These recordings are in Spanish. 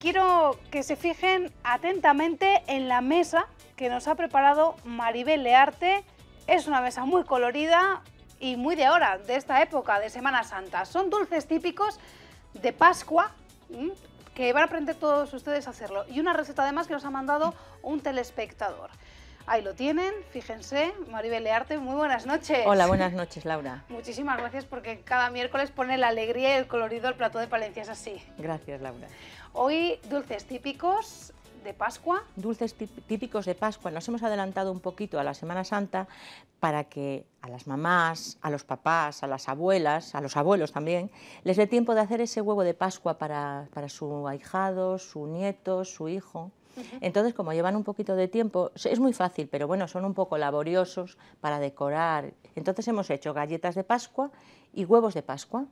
Quiero que se fijen atentamente en la mesa que nos ha preparado Maribel Learte. Es una mesa muy colorida y muy de ahora, de esta época, de Semana Santa. Son dulces típicos de Pascua, que van a aprender todos ustedes a hacerlo. Y una receta además que nos ha mandado un telespectador. Ahí lo tienen, fíjense. Maribel Learte, muy buenas noches. Hola, buenas noches, Laura. Muchísimas gracias porque cada miércoles pone la alegría y el colorido al plato de Palencia, es así. Gracias, Laura. Hoy, dulces típicos de Pascua. Dulces típicos de Pascua. Nos hemos adelantado un poquito a la Semana Santa para que a las mamás, a los papás, a las abuelas, a los abuelos también, les dé tiempo de hacer ese huevo de Pascua para, para su ahijado, su nieto, su hijo. Entonces, como llevan un poquito de tiempo, es muy fácil, pero bueno, son un poco laboriosos para decorar. Entonces hemos hecho galletas de Pascua y huevos de Pascua.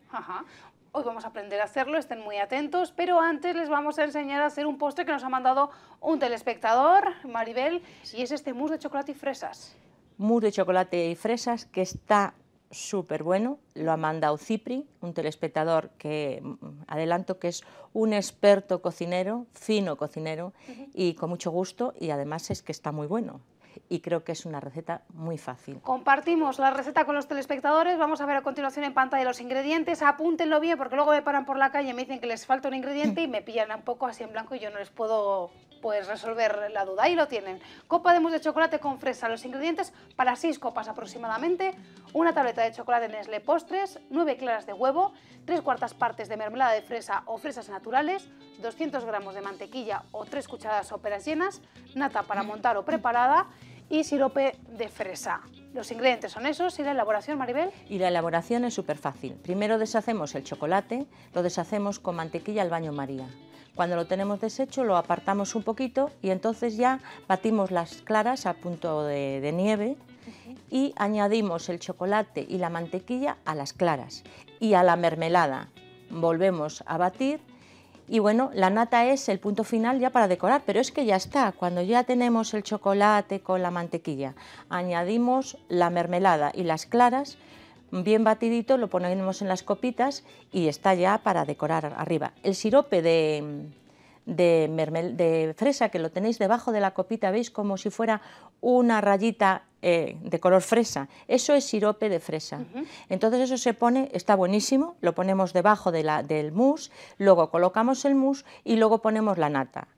Hoy vamos a aprender a hacerlo, estén muy atentos, pero antes les vamos a enseñar a hacer un postre que nos ha mandado un telespectador, Maribel, y es este mousse de chocolate y fresas. Mousse de chocolate y fresas que está súper bueno, lo ha mandado Cipri, un telespectador que mm, adelanto que es un experto cocinero, fino cocinero y con mucho gusto y además es que está muy bueno y creo que es una receta muy fácil. Compartimos la receta con los telespectadores, vamos a ver a continuación en pantalla los ingredientes, apúntenlo bien porque luego me paran por la calle y me dicen que les falta un ingrediente mm. y me pillan un poco así en blanco y yo no les puedo pues resolver la duda. Ahí lo tienen. Copa de mousse de chocolate con fresa. Los ingredientes para 6 copas aproximadamente. Una tableta de chocolate Nestlé postres, 9 claras de huevo, 3 cuartas partes de mermelada de fresa o fresas naturales, 200 gramos de mantequilla o 3 cucharadas soperas llenas, nata para montar o preparada y sirope de fresa. Los ingredientes son esos y la elaboración, Maribel. Y la elaboración es súper fácil. Primero deshacemos el chocolate, lo deshacemos con mantequilla al baño María. Cuando lo tenemos deshecho lo apartamos un poquito y entonces ya batimos las claras a punto de, nieve y añadimos el chocolate y la mantequilla a las claras y a la mermelada. Volvemos a batir y bueno, la nata es el punto final ya para decorar, pero es que ya está, cuando ya tenemos el chocolate con la mantequilla, añadimos la mermelada y las claras bien batidito, lo ponemos en las copitas y está ya para decorar arriba. El sirope de, fresa que lo tenéis debajo de la copita, veis como si fuera una rayita eh, de color fresa. Eso es sirope de fresa. Entonces eso se pone, está buenísimo, lo ponemos debajo la, del mousse, luego colocamos el mousse y luego ponemos la nata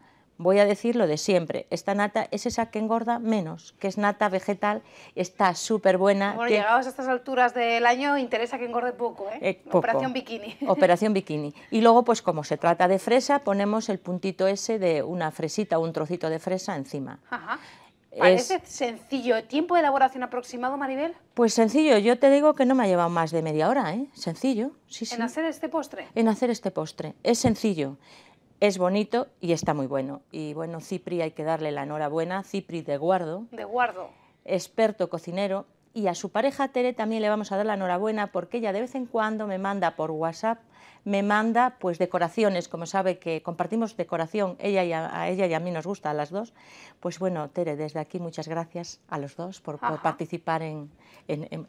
voy a decir lo de siempre, esta nata es esa que engorda menos, que es nata vegetal, está súper buena. Bueno, llegados a estas alturas del año, interesa que engorde poco, ¿eh? eh Operación bikini. Operación bikini. Y luego, pues como se trata de fresa, ponemos el puntito ese de una fresita, o un trocito de fresa encima. Ajá. Parece sencillo. ¿Tiempo de elaboración aproximado, Maribel? Pues sencillo. Yo te digo que no me ha llevado más de media hora, ¿eh? Sencillo. Sí, ¿En hacer este postre? En hacer este postre. Es sencillo es bonito y está muy bueno. Y bueno, Cipri hay que darle la enhorabuena, Cipri de Guardo. De Guardo. Experto cocinero. Y a su pareja Tere también le vamos a dar la enhorabuena porque ella de vez en cuando me manda por WhatsApp me manda pues decoraciones, como sabe que compartimos decoración, ella y a, ella y a mí nos gusta a las dos. Pues bueno, Tere, desde aquí muchas gracias a los dos por, participar en,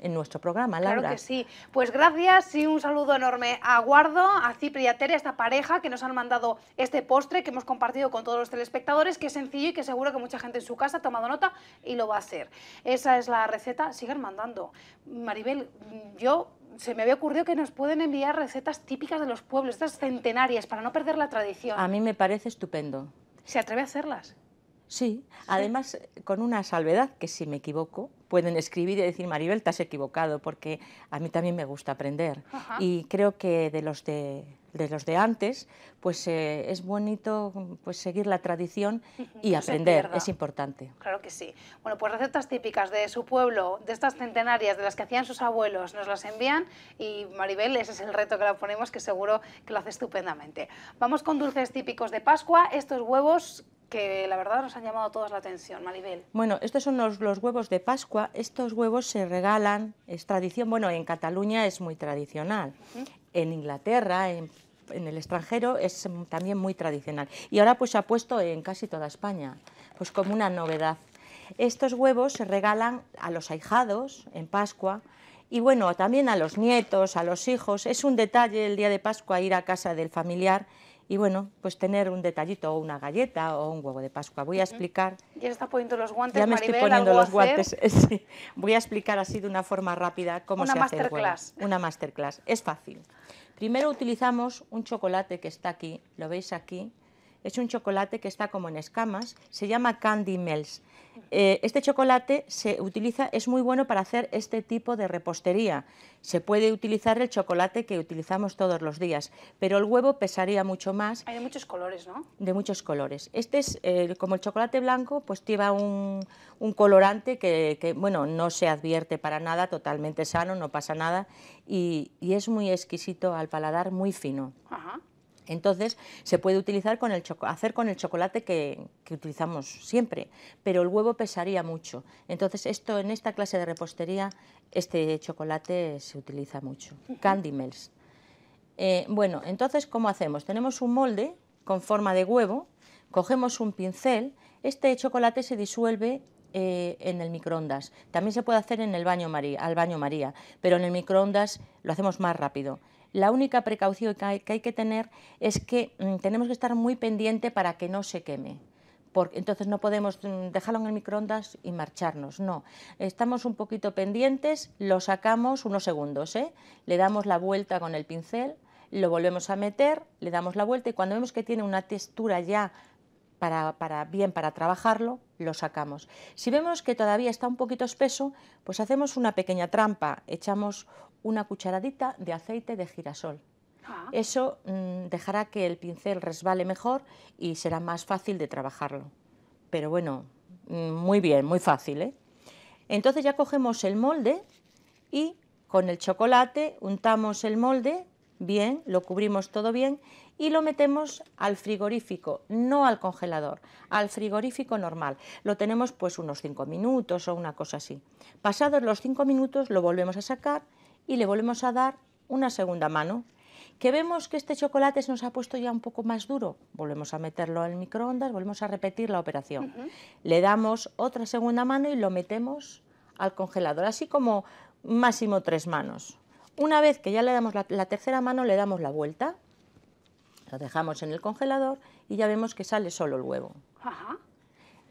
nuestro programa, Laura. Claro que sí. Pues gracias y un saludo enorme a Guardo, a Cipri y a Tere, esta pareja que nos han mandado este postre que hemos compartido con todos los telespectadores, que es sencillo y que seguro que mucha gente en su casa ha tomado nota y lo va a hacer. Esa es la receta, sigan mandando. Maribel, yo se me había ocurrido que nos pueden enviar recetas típicas de los pueblos, estas centenarias, para no perder la tradición. A mí me parece estupendo. ¿Se atreve a hacerlas? Sí, además eh, con una salvedad que si me equivoco, pueden escribir y decir, Maribel, te has equivocado, porque a mí también me gusta aprender. Y creo que de los de, los de antes, pues eh, es bonito pues, seguir la tradición y aprender, es importante. Claro que sí. Bueno, pues recetas típicas de su pueblo, de estas centenarias, de las que hacían sus abuelos, nos las envían y Maribel, ese es el reto que le ponemos, que seguro que lo hace estupendamente. Vamos con dulces típicos de Pascua, estos huevos que la verdad nos han llamado a todos la atención, Maribel. Bueno, estos son los, huevos de Pascua. Estos huevos se regalan, es tradición, bueno, en Cataluña es muy tradicional. En Inglaterra, en, en, el extranjero, es también muy tradicional. Y ahora pues se ha puesto en casi toda España, pues como una novedad. Estos huevos se regalan a los ahijados en Pascua, y bueno, también a los nietos, a los hijos. Es un detalle el día de Pascua ir a casa del familiar y bueno, pues tener un detallito o una galleta o un huevo de Pascua. Voy a explicar. Ya está poniendo los guantes. me estoy poniendo los guantes. Voy a explicar así de una forma rápida cómo se hace el huevo. Una masterclass. Es fácil. Primero utilizamos un chocolate que está aquí, lo veis aquí. Es un chocolate que está como en escamas, se llama Candy Melts. Eh, este chocolate se utiliza, es muy bueno para hacer este tipo de repostería. Se puede utilizar el chocolate que utilizamos todos los días, pero el huevo pesaría mucho más. Hay de muchos colores, ¿no? De muchos colores. Este es, eh, como el chocolate blanco, pues lleva un, colorante que, bueno, no se advierte para nada, totalmente sano, no pasa nada, y, es muy exquisito al paladar, muy fino. Entonces se puede utilizar hacer con el chocolate que, utilizamos siempre, pero el huevo pesaría mucho. Entonces esto en esta clase de repostería este chocolate se utiliza mucho. Candy melts. Eh, bueno, entonces cómo hacemos? Tenemos un molde con forma de huevo, cogemos un pincel, este chocolate se disuelve eh, en el microondas. También se puede hacer en el baño al baño María, pero en el microondas lo hacemos más rápido. La única precaución que hay que tener es que mm, tenemos que estar muy pendiente para que no se queme. Porque entonces no podemos mm, dejarlo en el microondas y marcharnos, no. Estamos un poquito pendientes, lo sacamos unos segundos, ¿eh? le damos la vuelta con el pincel, lo volvemos a meter, le damos la vuelta y cuando vemos que tiene una textura ya para, bien para trabajarlo, lo sacamos. Si vemos que todavía está un poquito espeso, pues hacemos una pequeña trampa, echamos una cucharadita de aceite de girasol. Ah. Eso mm, dejará que el pincel resbale mejor y será más fácil de trabajarlo. Pero bueno, mm, muy bien, muy fácil. ¿eh? Entonces ya cogemos el molde y con el chocolate untamos el molde bien, lo cubrimos todo bien y lo metemos al frigorífico, no al congelador, al frigorífico normal. Lo tenemos pues unos 5 minutos o una cosa así. Pasados los 5 minutos lo volvemos a sacar y le volvemos a dar una segunda mano. Que vemos que este chocolate se nos ha puesto ya un poco más duro, volvemos a meterlo al microondas, volvemos a repetir la operación. Le damos otra segunda mano y lo metemos al congelador, así como máximo tres manos. Una vez que ya le damos la tercera mano, le damos la vuelta lo dejamos en el congelador y ya vemos que sale solo el huevo.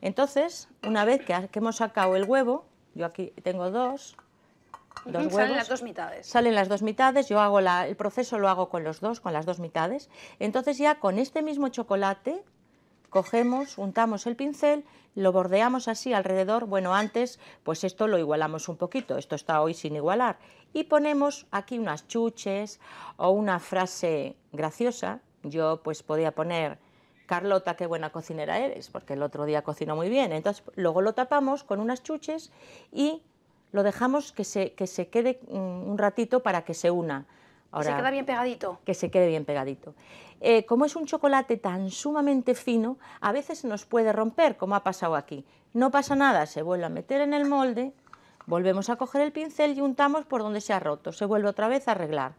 Entonces, una vez que, hemos sacado el huevo, yo aquí tengo dos, dos huevos. Salen las dos mitades. Salen las dos mitades, yo hago el proceso lo hago con los dos, con las dos mitades. Entonces ya con este mismo chocolate cogemos, untamos el pincel, lo bordeamos así alrededor, bueno, antes pues esto lo igualamos un poquito, esto está hoy sin igualar, y ponemos aquí unas chuches o una frase graciosa yo pues podía poner, Carlota, qué buena cocinera eres, porque el otro día cocinó muy bien. Entonces luego lo tapamos con unas chuches y lo dejamos que se, quede mm, un ratito para que se una. Ahora, que se queda bien pegadito. Que se quede bien pegadito. Eh, como es un chocolate tan sumamente fino, a veces nos puede romper, como ha pasado aquí. No pasa nada, se vuelve a meter en el molde Volvemos a coger el pincel y untamos por donde se ha roto, se vuelve otra vez a arreglar.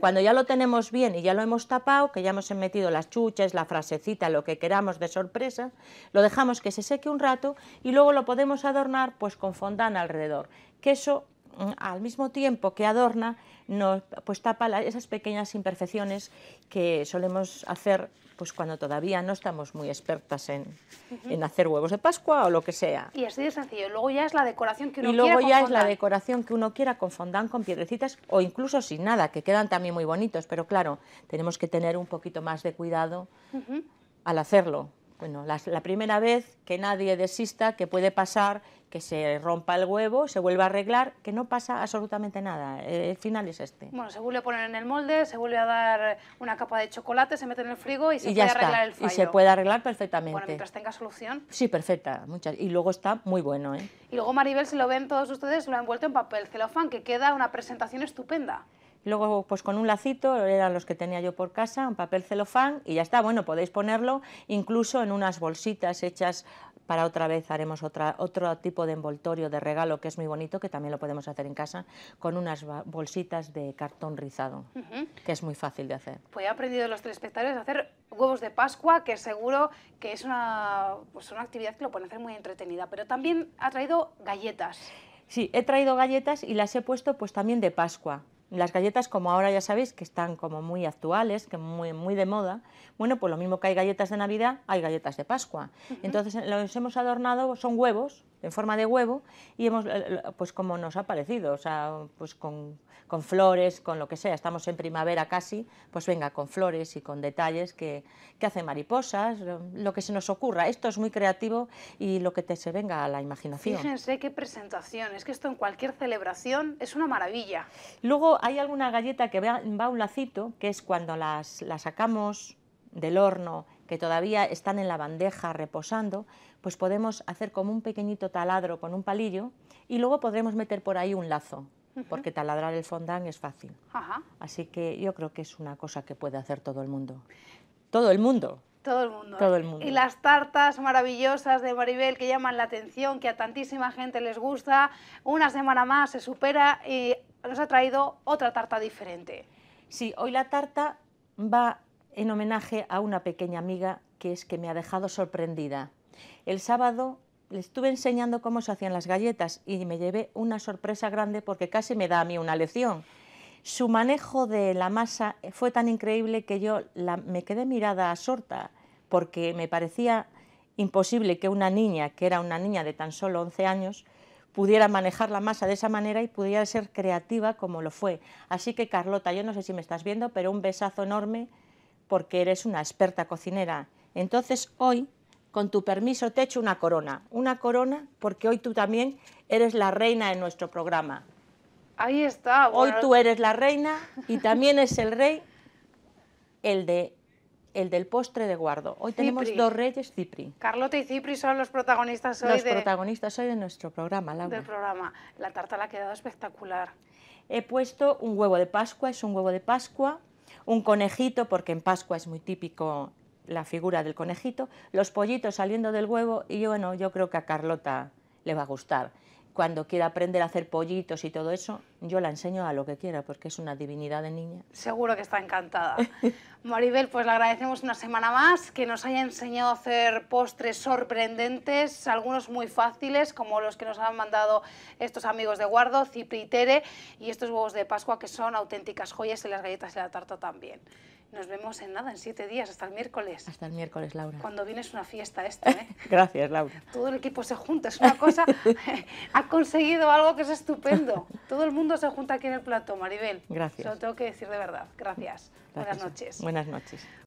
Cuando ya lo tenemos bien y ya lo hemos tapado, que ya hemos metido las chuches, la frasecita, lo que queramos de sorpresa, lo dejamos que se seque un rato y luego lo podemos adornar pues con fondant alrededor, que eso mm, al mismo tiempo que adorna nos, pues tapa esas pequeñas imperfecciones que solemos hacer pues cuando todavía no estamos muy expertas en, hacer huevos de Pascua o lo que sea. Y así de sencillo, luego ya es la decoración que uno quiera Y luego ya es la decoración que uno quiera con con piedrecitas o incluso sin nada, que quedan también muy bonitos, pero claro, tenemos que tener un poquito más de cuidado al hacerlo bueno, la, la, primera vez que nadie desista, que puede pasar, que se rompa el huevo, se vuelva a arreglar, que no pasa absolutamente nada. Eh, el final es este. Bueno, se vuelve a poner en el molde, se vuelve a dar una capa de chocolate, se mete en el frigo y se puede arreglar el fallo. Y se puede arreglar perfectamente. Bueno, mientras tenga solución. Sí, perfecta. Muchas. Y luego está muy bueno. ¿eh? Y luego Maribel, si lo ven todos ustedes, lo ha envuelto en papel celofán, que queda una presentación estupenda. Luego, pues con un lacito, eran los que tenía yo por casa, un papel celofán y ya está. Bueno, podéis ponerlo incluso en unas bolsitas hechas para otra vez haremos otra, otro tipo de envoltorio de regalo que es muy bonito, que también lo podemos hacer en casa, con unas bolsitas de cartón rizado, que es muy fácil de hacer. Pues he aprendido los telespectadores a hacer huevos de Pascua, que seguro que es una, pues, una actividad que lo pueden hacer muy entretenida, pero también ha traído galletas. Sí, he traído galletas y las he puesto pues también de Pascua. Las galletas, como ahora ya sabéis, que están como muy actuales, que muy, muy de moda, bueno, pues lo mismo que hay galletas de Navidad, hay galletas de Pascua. Entonces eh, los hemos adornado, son huevos, en forma de huevo, y hemos, eh, eh, pues como nos ha parecido, o sea, pues con, con flores, con lo que sea, estamos en primavera casi, pues venga, con flores y con detalles que, que hacen mariposas, lo que se nos ocurra. Esto es muy creativo y lo que te se venga a la imaginación. Fíjense qué presentación, es que esto en cualquier celebración es una maravilla. Luego hay alguna galleta que va, un lacito, que es cuando las, sacamos del horno, que todavía están en la bandeja reposando, pues podemos hacer como un pequeñito taladro con un palillo y luego podremos meter por ahí un lazo, porque taladrar el fondant es fácil. Así que yo creo que es una cosa que puede hacer todo el mundo. Todo el mundo. Todo el mundo. Todo el mundo. Y las tartas maravillosas de Maribel que llaman la atención, que a tantísima gente les gusta, una semana más se supera y nos ha traído otra tarta diferente. Sí, hoy la tarta va en homenaje a una pequeña amiga que es que me ha dejado sorprendida. El sábado le estuve enseñando cómo se hacían las galletas y me llevé una sorpresa grande porque casi me da a mí una lección. Su manejo de la masa fue tan increíble que yo me quedé mirada a sorta porque me parecía imposible que una niña, que era una niña de tan solo 11 años, pudiera manejar la masa de esa manera y pudiera ser creativa como lo fue. Así que Carlota, yo no sé si me estás viendo, pero un besazo enorme porque eres una experta cocinera. Entonces hoy, con tu permiso, te echo una corona. Una corona porque hoy tú también eres la reina de nuestro programa. Ahí está. Hoy tú eres la reina y también es el rey el de el del postre de guardo. Hoy tenemos dos reyes Cipri. Carlota y Cipri son los protagonistas hoy. Los protagonistas hoy de nuestro programa, Laura. Del programa. La tarta la ha quedado espectacular. He puesto un huevo de Pascua, es un huevo de Pascua, un conejito, porque en Pascua es muy típico la figura del conejito, los pollitos saliendo del huevo y bueno, yo creo que a Carlota le va a gustar cuando quiera aprender a hacer pollitos y todo eso, yo la enseño a lo que quiera, porque es una divinidad de niña. Seguro que está encantada. Maribel, pues le agradecemos una semana más que nos haya enseñado a hacer postres sorprendentes, algunos muy fáciles, como los que nos han mandado estos amigos de Guardo, Cipri y Tere, y estos huevos de Pascua que son auténticas joyas y las galletas y la tarta también. Nos vemos en nada, en siete días, hasta el miércoles. Hasta el miércoles, Laura. Cuando vienes una fiesta esta. ¿eh? Gracias, Laura. Todo el equipo se junta, es una cosa... ha conseguido algo que es estupendo. Todo el mundo se junta aquí en el plato, Maribel. Gracias. Solo tengo que decir de verdad. Gracias. Buenas noches. Buenas noches.